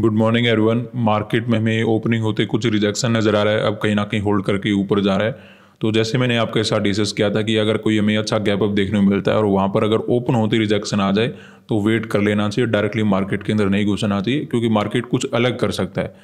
good morning everyone market में हमें opening होते कुछ रिजेक्शन नज़र आ रहा है अब कहीं ना कहीं होल्ड करके ऊपर जा रहा है तो जैसे मैंने आपके साथ डिस्कस किया था कि अगर कोई हमें अच्छा गैप अप देखने को मिलता है और वहाँ पर अगर ओपन होते रिजेक्शन आ जाए तो वेट कर लेना चाहिए डायरेक्टली मार्केट के अंदर नहीं घुसना चाहिए क्योंकि मार्केट कुछ अलग कर सकता है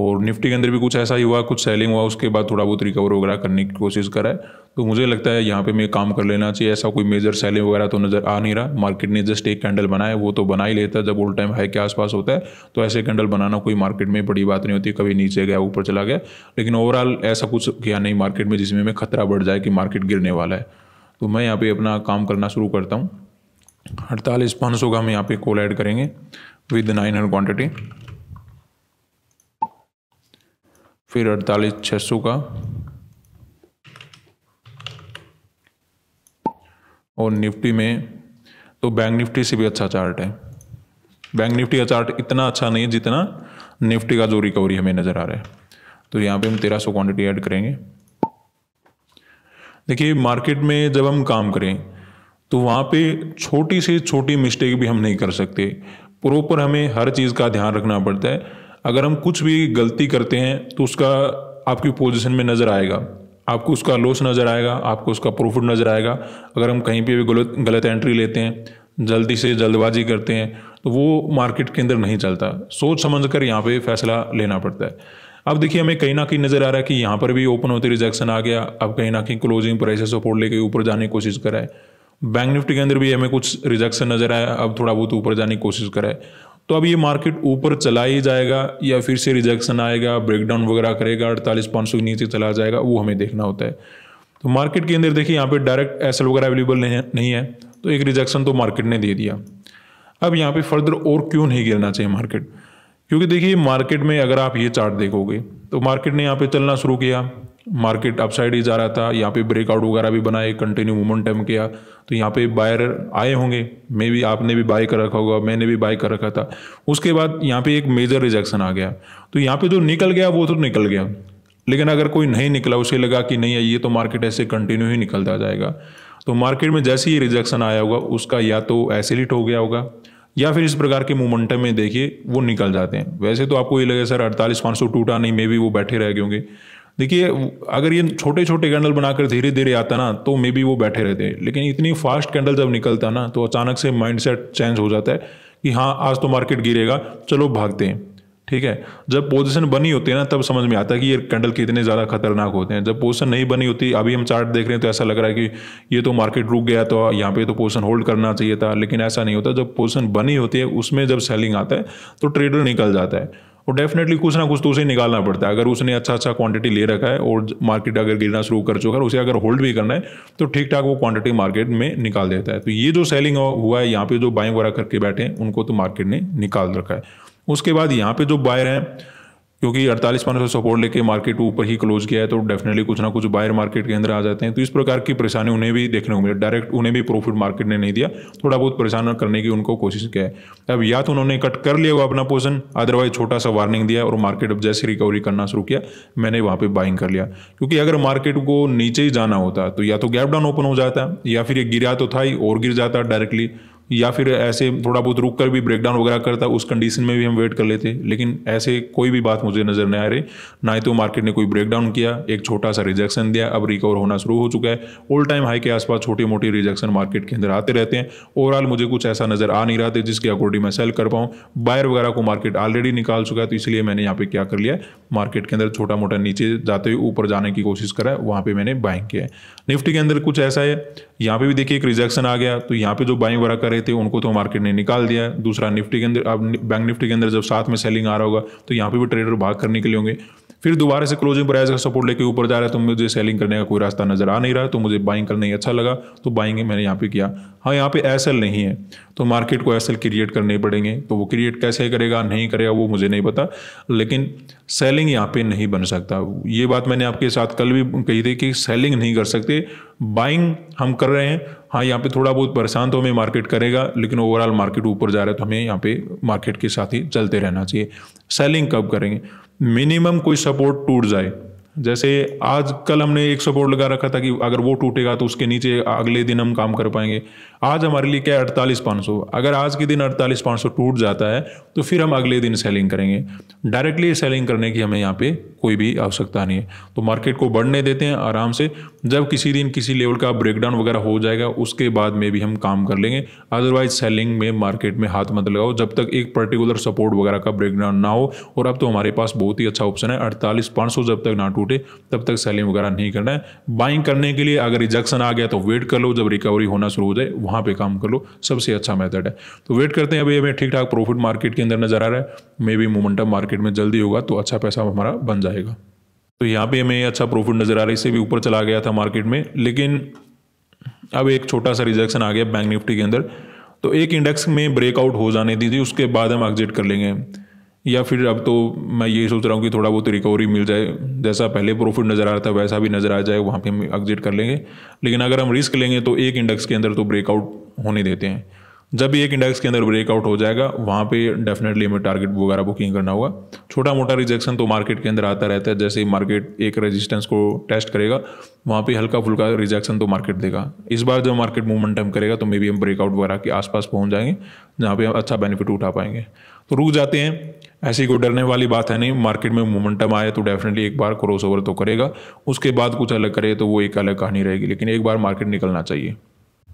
और निफ्टी के अंदर भी कुछ ऐसा ही हुआ कुछ सेलिंग हुआ उसके बाद थोड़ा बहुत रिकवर वगैरह करने की कोशिश रहा है तो मुझे लगता है यहाँ पे मैं काम कर लेना चाहिए ऐसा कोई मेजर सेलिंग वगैरह तो नज़र आ नहीं रहा मार्केट ने जस्ट एक कैंडल बनाया वो तो बना ही लेता है जब ऑल टाइम हाई के आसपास होता है तो ऐसे कैंडल बनाना कोई मार्केट में बड़ी बात नहीं होती कभी नीचे गया ऊपर चला गया लेकिन ओवरऑल ऐसा कुछ किया नहीं मार्केट में जिसमें मैं खतरा बढ़ जाए कि मार्केट गिरने वाला है तो मैं यहाँ पर अपना काम करना शुरू करता हूँ अड़तालीस पाँच सौ का हम यहाँ पे कॉल ऐड करेंगे विद नाइन हंड्रेड क्वान्टिटी फिर अड़तालीस छः सौ का और निफ्टी में तो बैंक निफ्टी से भी अच्छा चार्ट है बैंक निफ्टी का चार्ट इतना अच्छा नहीं है जितना निफ्टी का जो रिकवरी हमें नज़र आ रहा है तो यहाँ पे हम तेरह सौ क्वान्टिटी ऐड करेंगे देखिए मार्केट में जब हम काम करें तो वहाँ पे छोटी से छोटी मिस्टेक भी हम नहीं कर सकते प्रॉपर हमें हर चीज़ का ध्यान रखना पड़ता है अगर हम कुछ भी गलती करते हैं तो उसका आपकी पोजीशन में नज़र आएगा आपको उसका लॉस नज़र आएगा आपको उसका प्रॉफिट नज़र आएगा अगर हम कहीं पे भी गलत गलत एंट्री लेते हैं जल्दी से जल्दबाजी करते हैं तो वो मार्केट के अंदर नहीं चलता सोच समझ कर यहाँ पर फैसला लेना पड़ता है अब देखिए हमें कहीं ना कहीं नज़र आ रहा है कि यहाँ पर भी ओपन होते रिजेक्शन आ गया अब कहीं ना कहीं क्लोजिंग प्राइसेस सपोर्ट लेके ऊपर जाने की कोशिश कराए बैंक निफ्टी के अंदर भी हमें कुछ रिजेक्शन नज़र आया अब थोड़ा बहुत ऊपर जाने की कोशिश कराए तो अब ये मार्केट ऊपर चला ही जाएगा या फिर से रिजेक्शन आएगा ब्रेकडाउन वगैरह करेगा अड़तालीस पाँच सौ नीचे चला जाएगा वो हमें देखना होता है तो मार्केट के अंदर देखिए यहाँ पे डायरेक्ट एसल वगैरह अवेलेबल नहीं है तो एक रिजेक्शन तो मार्केट ने दे दिया अब यहाँ पे फर्दर और क्यों नहीं गिरना चाहिए मार्केट क्योंकि देखिए मार्केट में अगर आप ये चार्ट देखोगे तो मार्केट ने यहाँ पे चलना शुरू किया मार्केट अपसाइड ही जा रहा था यहाँ पे ब्रेकआउट वगैरह भी बनाए कंटिन्यू मोमेंटम किया तो यहाँ पे बायर आए होंगे मे भी आपने भी बाय कर रखा होगा मैंने भी बाय कर रखा था उसके बाद यहाँ पे एक मेजर रिजेक्शन आ गया तो यहाँ पे जो निकल गया वो तो निकल गया लेकिन अगर कोई नहीं निकला उसे लगा कि नहीं ये तो मार्केट ऐसे कंटिन्यू ही निकलता जाएगा तो मार्केट में जैसे ही रिजेक्शन आया होगा उसका या तो एसिलिट हो गया होगा या फिर इस प्रकार के मोमेंटम में देखिए वो निकल जाते हैं वैसे तो आपको ये लगे सर अड़तालीस पाँच सौ टूटा नहीं मे भी वो बैठे रह गए होंगे देखिए अगर ये छोटे छोटे कैंडल बनाकर धीरे धीरे आता ना तो मे बी वो बैठे रहते हैं लेकिन इतनी फास्ट कैंडल जब निकलता ना तो अचानक से माइंडसेट चेंज हो जाता है कि हाँ आज तो मार्केट गिरेगा चलो भागते हैं ठीक है जब पोजीशन बनी होती है ना तब समझ में आता है कि ये कैंडल कितने ज़्यादा खतरनाक होते हैं जब पोजीशन नहीं बनी होती अभी हम चार्ट देख रहे हैं तो ऐसा लग रहा है कि ये तो मार्केट रुक गया तो यहाँ पे तो पोजीशन होल्ड करना चाहिए था लेकिन ऐसा नहीं होता जब पोजीशन बनी होती है उसमें जब सेलिंग आता है तो ट्रेडर निकल जाता है और डेफिनेटली कुछ ना कुछ तो उसे निकालना पड़ता है अगर उसने अच्छा अच्छा क्वांटिटी ले रखा है और मार्केट अगर गिरना शुरू कर चुका है उसे अगर होल्ड भी करना है तो ठीक ठाक वो क्वांटिटी मार्केट में निकाल देता है तो ये जो सेलिंग हुआ है यहाँ पे जो बाइंग वगैरह करके बैठे हैं उनको तो मार्केट ने निकाल रखा है उसके बाद यहाँ पे जो बायर हैं क्योंकि अड़तालीस से सपोर्ट लेके मार्केट ऊपर ही क्लोज किया है तो डेफिनेटली कुछ ना कुछ बायर मार्केट के अंदर आ जाते हैं तो इस प्रकार की परेशानी उन्हें भी देखने को मिली डायरेक्ट उन्हें भी प्रॉफिट मार्केट ने नहीं दिया थोड़ा बहुत परेशान करने की उनको कोशिश किया है अब या तो उन्होंने कट कर लिया हुआ अपना पोर्सन अदरवाइज छोटा सा वार्निंग दिया और मार्केट अब जैसे रिकवरी करना शुरू किया मैंने वहाँ पर बाइंग कर लिया क्योंकि अगर मार्केट को नीचे ही जाना होता तो या तो गैप डाउन ओपन हो जाता या फिर ये गिरा तो था ही और गिर जाता डायरेक्टली या फिर ऐसे थोड़ा बहुत रुक कर भी ब्रेकडाउन वगैरह करता उस कंडीशन में भी हम वेट कर लेते लेकिन ऐसे कोई भी बात मुझे नज़र नहीं आ रही ना ही तो मार्केट ने कोई ब्रेकडाउन किया एक छोटा सा रिजेक्शन दिया अब रिकवर होना शुरू हो चुका है ओल्ड टाइम हाई के आसपास छोटी मोटी रिजेक्शन मार्केट के अंदर आते रहते हैं ओवरऑल मुझे कुछ ऐसा नज़र आ नहीं रहा था जिसके अकॉर्डिंग मैं सेल कर पाऊँ बायर वगैरह को मार्केट ऑलरेडी निकाल चुका है तो इसलिए मैंने यहाँ पर क्या कर लिया मार्केट के अंदर छोटा मोटा नीचे जाते हुए ऊपर जाने की कोशिश करा वहाँ पर मैंने बाइंग किया है निफ्टी के अंदर कुछ ऐसा है यहाँ पर भी देखिए एक रिजेक्शन आ गया तो यहाँ पर जो बाइंग वगैरह कर रहे थे उनको तो मार्केट ने निकाल दिया दूसरा निफ्टी के अंदर अब बैंक निफ्टी के अंदर जब साथ में सेलिंग आ रहा होगा तो यहाँ पर भी ट्रेडर भाग कर निकले होंगे फिर दोबारा से क्लोजिंग प्राइस का सपोर्ट लेके ऊपर जा रहा है तो मुझे सेलिंग करने का कोई रास्ता नजर आ नहीं रहा तो मुझे बाइंग करने ही अच्छा लगा तो बाइंग मैंने यहाँ पे किया हाँ यहाँ पे एस नहीं है तो मार्केट को एस क्रिएट करने पड़ेंगे तो वो क्रिएट कैसे करेगा नहीं करेगा वो मुझे नहीं पता लेकिन सेलिंग यहाँ पे नहीं बन सकता ये बात मैंने आपके साथ कल भी कही थी कि सेलिंग नहीं कर सकते बाइंग हम कर रहे हैं हाँ यहाँ पे थोड़ा बहुत परेशान तो हमें मार्केट करेगा लेकिन ओवरऑल मार्केट ऊपर जा रहा है तो हमें यहाँ पे मार्केट के साथ ही चलते रहना चाहिए सेलिंग कब करेंगे मिनिमम कोई सपोर्ट टूट जाए जैसे आज कल हमने एक सपोर्ट लगा रखा था कि अगर वो टूटेगा तो उसके नीचे अगले दिन हम काम कर पाएंगे आज हमारे लिए क्या है अड़तालीस पाँच सौ अगर आज के दिन अड़तालीस पाँच सौ टूट जाता है तो फिर हम अगले दिन सेलिंग करेंगे डायरेक्टली सेलिंग करने की हमें यहाँ पे कोई भी आवश्यकता नहीं है तो मार्केट को बढ़ने देते हैं आराम से जब किसी दिन किसी लेवल का ब्रेकडाउन वगैरह हो जाएगा उसके बाद में भी हम काम कर लेंगे अदरवाइज सेलिंग में मार्केट में हाथ मत लगाओ जब तक एक पर्टिकुलर सपोर्ट वगैरह का ब्रेकडाउन ना हो और अब तो हमारे पास बहुत ही अच्छा ऑप्शन है अड़तालीस पाँच सौ जब तक ना टूट टूटे तब तक सेलिंग वगैरह नहीं करना है बाइंग करने के लिए अगर रिजेक्शन आ गया तो वेट कर लो जब रिकवरी होना शुरू हो जाए वहाँ पर काम कर लो सबसे अच्छा मैथड है तो वेट करते हैं अभी हमें ठीक ठाक प्रॉफिट मार्केट के अंदर नजर आ रहा है मे बी मोमेंटम मार्केट में जल्दी होगा तो अच्छा पैसा हमारा बन जाएगा तो यहाँ पे हमें अच्छा प्रॉफिट नज़र आ रहा है इससे भी ऊपर चला गया था मार्केट में लेकिन अब एक छोटा सा रिजेक्शन आ गया बैंक निफ्टी के अंदर तो एक इंडेक्स में ब्रेकआउट हो जाने दी थी उसके बाद हम एग्जिट कर लेंगे या फिर अब तो मैं ये सोच रहा हूँ कि थोड़ा बहुत रिकवरी मिल जाए जैसा पहले प्रॉफिट नज़र आ रहा था वैसा भी नज़र आ जाए वहाँ पे हम एग्जिट कर लेंगे लेकिन अगर हम रिस्क लेंगे तो एक इंडेक्स के अंदर तो ब्रेकआउट होने देते हैं जब भी एक इंडेक्स के अंदर ब्रेकआउट हो जाएगा वहाँ पे डेफिनेटली हमें टारगेट वगैरह बुकिंग करना होगा छोटा मोटा रिजेक्शन तो मार्केट के अंदर आता रहता है जैसे ही मार्केट एक रेजिस्टेंस को टेस्ट करेगा वहाँ पे हल्का फुल्का रिजेक्शन तो मार्केट देगा इस बार जब मार्केट मूवमेंटम करेगा तो मे बी हम ब्रेकआउट वगैरह के आसपास पहुँच जाएंगे जहाँ पर हम अच्छा बेनिफिट उठा पाएंगे तो रुक जाते हैं ऐसी कोई डरने वाली बात है नहीं मार्केट में मोमेंटम आए तो डेफिनेटली एक बार क्रॉस ओवर तो करेगा उसके बाद कुछ अलग करे तो वो एक अलग कहानी रहेगी लेकिन एक बार मार्केट निकलना चाहिए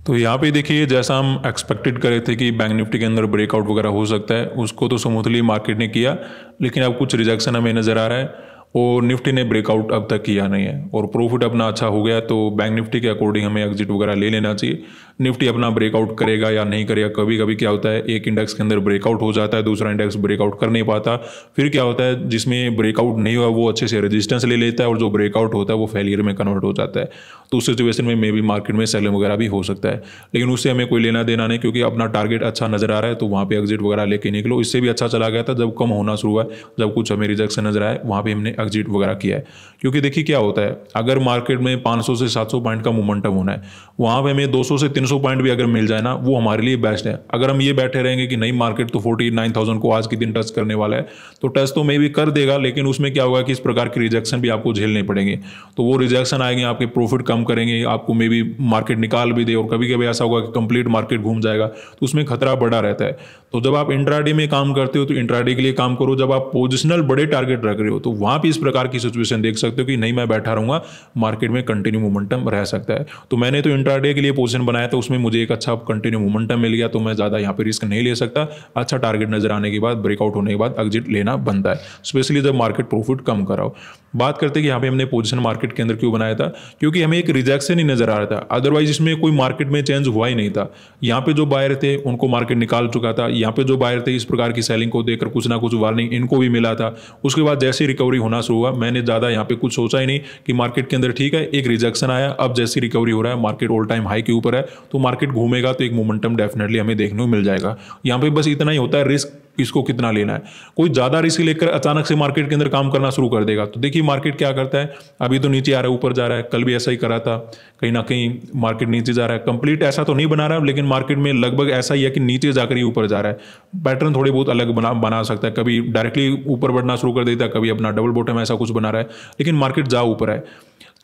तो यहाँ पे देखिए जैसा हम एक्सपेक्टेड करे थे कि बैंक निफ्टी के अंदर ब्रेकआउट वगैरह हो सकता है उसको तो स्मूथली मार्केट ने किया लेकिन अब कुछ रिजेक्शन हमें नज़र आ रहा है और निफ्टी ने ब्रेकआउट अब तक किया नहीं है और प्रॉफिट अपना अच्छा हो गया तो बैंक निफ्टी के अकॉर्डिंग हमें एग्जिट वगैरह ले लेना चाहिए निफ्टी अपना ब्रेकआउट करेगा या नहीं करेगा कभी कभी क्या होता है एक इंडेक्स के अंदर ब्रेकआउट हो जाता है दूसरा इंडेक्स ब्रेकआउट कर नहीं पाता फिर क्या होता है जिसमें ब्रेकआउट नहीं हुआ वो अच्छे से रेजिस्टेंस ले लेता है और जो ब्रेकआउट होता है वो फेलियर में कन्वर्ट हो जाता है तो उस सिचुएशन में मे बी मार्केट में सेलिंग वगैरह भी हो सकता है लेकिन उससे हमें कोई लेना देना नहीं क्योंकि अपना टारगेट अच्छा नजर आ रहा है तो वहाँ पर एग्जिट वगैरह लेके निकलो इससे भी अच्छा चला गया था जब कम होना शुरू हुआ जब कुछ हमें रिजेक्शन नजर आए वहाँ पर हमने एग्जिट वगैरह किया है क्योंकि देखिए क्या होता है अगर मार्केट में पाँच से सात पॉइंट का मोमेंटम होना है वहाँ पे हमें दो से तीन 300 पॉइंट भी अगर मिल जाए ना वो हमारे लिए बेस्ट है अगर हम ये बैठे रहेंगे कि नहीं मार्केट तो 49,000 को आज के दिन टच करने वाला है तो टच तो मे भी कर देगा लेकिन उसमें क्या होगा कि इस प्रकार के रिजेक्शन भी आपको झेलने पड़ेंगे तो वो रिजेक्शन आएंगे आपके प्रॉफिट कम करेंगे आपको मे भी मार्केट निकाल भी दे और कभी कभी ऐसा होगा कि कंप्लीट मार्केट घूम जाएगा तो उसमें खतरा बड़ा रहता है तो जब आप इंट्राडे में काम करते हो तो इंट्राडे के लिए काम करो जब आप पोजिशनल बड़े टारगेट रख रहे हो तो वहाँ पर इस प्रकार की सिचुएशन देख सकते हो कि नहीं मैं बैठा रहूँगा मार्केट में कंटिन्यू मोमेंटम रह सकता है तो मैंने तो इंट्राडे के लिए पोजिशन बनाया तो तो उसमें मुझे एक अच्छा कंटिन्यू मोमेंटम मिल गया तो मैं ज़्यादा यहाँ पे रिस्क नहीं ले सकता अच्छा टारगेट नजर आने के बाद ब्रेकआउट होने के बाद एग्जिट लेना बनता है स्पेशली जब मार्केट प्रॉफिट कम कराओ बात करते कि यहाँ पे हमने पोजिशन मार्केट के अंदर क्यों बनाया था क्योंकि हमें एक रिजेक्शन ही नजर आ रहा था अदरवाइज इसमें कोई मार्केट में चेंज हुआ ही नहीं था यहाँ पे जो बायर थे उनको मार्केट निकाल चुका था यहाँ पे जो बायर थे इस प्रकार की सेलिंग को देखकर कुछ ना कुछ वार्निंग इनको भी मिला था उसके बाद जैसे रिकवरी होना शुरू हुआ मैंने ज़्यादा यहाँ पे कुछ सोचा ही नहीं कि मार्केट के अंदर ठीक है एक रिजेक्शन आया अब जैसी रिकवरी हो रहा है मार्केट ऑल टाइम हाई के ऊपर है तो मार्केट घूमेगा तो एक मोमेंटम डेफिनेटली हमें देखने को मिल जाएगा यहाँ पे बस इतना ही होता है रिस्क इसको कितना लेना है कोई ज़्यादा रिस्क लेकर अचानक से मार्केट के अंदर काम करना शुरू कर देगा तो देखिए मार्केट क्या करता है अभी तो नीचे आ रहा है ऊपर जा रहा है कल भी ऐसा ही करा था कहीं ना कहीं मार्केट नीचे जा रहा है कंप्लीट ऐसा तो नहीं बना रहा लेकिन मार्केट में लगभग ऐसा ही है कि नीचे जाकर ही ऊपर जा रहा है पैटर्न थोड़े बहुत अलग बना बना सकता है कभी डायरेक्टली ऊपर बढ़ना शुरू कर देता है कभी अपना डबल बोटम ऐसा कुछ बना रहा है लेकिन मार्केट जा ऊपर है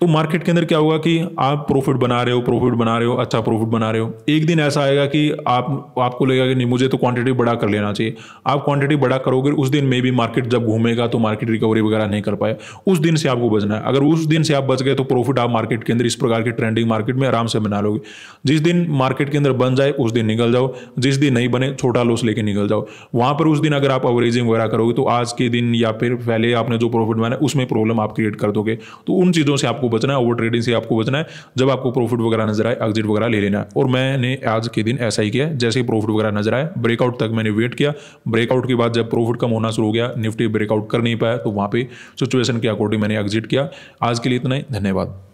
तो मार्केट के अंदर क्या होगा कि आप प्रॉफिट बना रहे हो प्रॉफिट बना रहे हो अच्छा प्रॉफिट बना रहे हो एक दिन ऐसा आएगा कि आप आपको लगेगा कि नहीं मुझे तो क्वांटिटी बढ़ा कर लेना चाहिए आप क्वांटिटी बड़ा करोगे उस दिन मे भी मार्केट जब घूमेगा तो मार्केट रिकवरी वगैरह नहीं कर पाए उस दिन से आपको बचना है अगर उस दिन से आप बच गए तो प्रॉफिट आप मार्केट के अंदर इस प्रकार के ट्रेंडिंग मार्केट में आराम से बना लोगे जिस दिन मार्केट के अंदर बन जाए उस दिन निकल जाओ जिस दिन नहीं बने छोटा लॉस लेके निकल जाओ वहां पर उस दिन अगर आप एवरेजिंग वगैरह करोगे तो आज के दिन या फिर पहले आपने जो प्रॉफिट बनाया उसमें प्रॉब्लम आप क्रिएट कर दोगे तो उन चीज़ों से आपको बचना है ओवर ट्रेडिंग से आपको बचना है जब आपको प्रॉफिट वगैरह नजर आए एग्जिट वगैरह ले लेना है और मैंने आज के दिन ऐसा ही किया जैसे ही प्रॉफिट वगैरह नजर आए ब्रेकआउट तक मैंने वेट किया ब्रेकआउट के बाद जब प्रॉफिट कम होना शुरू हो गया निफ्टी ब्रेकआउट कर नहीं पाया तो वहाँ पे सिचुएशन के अकॉर्डिंग मैंने एग्जिट किया आज के लिए इतना ही धन्यवाद